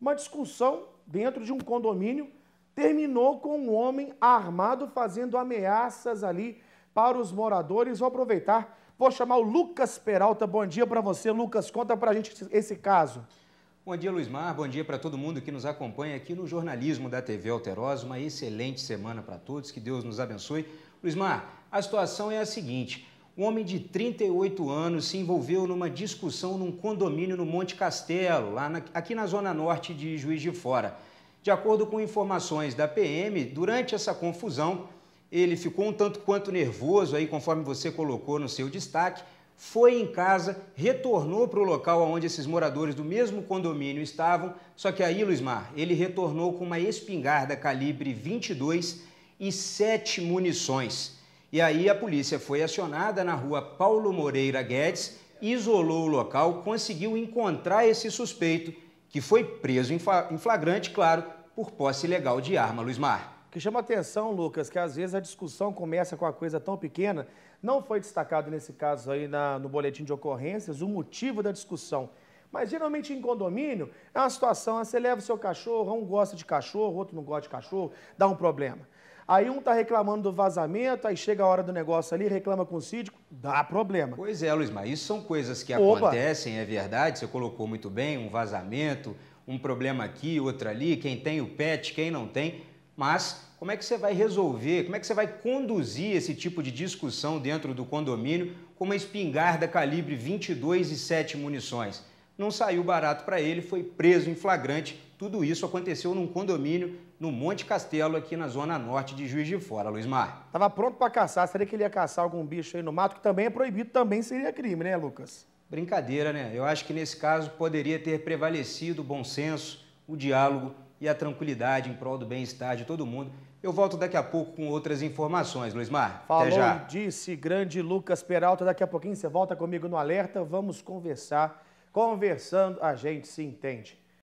Uma discussão dentro de um condomínio terminou com um homem armado fazendo ameaças ali para os moradores. Vou aproveitar, vou chamar o Lucas Peralta. Bom dia para você, Lucas. Conta para a gente esse caso. Bom dia, Luiz Mar. Bom dia para todo mundo que nos acompanha aqui no jornalismo da TV Alterosa. Uma excelente semana para todos. Que Deus nos abençoe. Luiz Mar, a situação é a seguinte um homem de 38 anos se envolveu numa discussão num condomínio no Monte Castelo, lá na, aqui na zona norte de Juiz de Fora. De acordo com informações da PM, durante essa confusão, ele ficou um tanto quanto nervoso, aí conforme você colocou no seu destaque, foi em casa, retornou para o local onde esses moradores do mesmo condomínio estavam, só que aí, Luizmar, ele retornou com uma espingarda calibre 22 e sete munições. E aí a polícia foi acionada na rua Paulo Moreira Guedes, isolou o local, conseguiu encontrar esse suspeito, que foi preso em flagrante, claro, por posse ilegal de arma, Luiz Mar. O que chama atenção, Lucas, que às vezes a discussão começa com uma coisa tão pequena. Não foi destacado nesse caso aí na, no boletim de ocorrências o motivo da discussão. Mas geralmente em condomínio é uma situação, ah, você leva o seu cachorro, um gosta de cachorro, outro não gosta de cachorro, dá um problema. Aí um tá reclamando do vazamento, aí chega a hora do negócio ali, reclama com o síndico, dá problema. Pois é, Luiz, mas isso são coisas que acontecem, é verdade, você colocou muito bem, um vazamento, um problema aqui, outro ali, quem tem o pet, quem não tem, mas como é que você vai resolver, como é que você vai conduzir esse tipo de discussão dentro do condomínio com uma espingarda calibre 22 e 7 munições? Não saiu barato para ele, foi preso em flagrante tudo isso aconteceu num condomínio no Monte Castelo, aqui na zona norte de Juiz de Fora, Luiz Mar. Estava pronto para caçar. seria que ele ia caçar algum bicho aí no mato? Que também é proibido, também seria crime, né, Lucas? Brincadeira, né? Eu acho que nesse caso poderia ter prevalecido o bom senso, o diálogo e a tranquilidade em prol do bem-estar de todo mundo. Eu volto daqui a pouco com outras informações, Luiz Mar. Falou já. disse grande Lucas Peralta. Daqui a pouquinho você volta comigo no Alerta. Vamos conversar. Conversando, a gente se entende.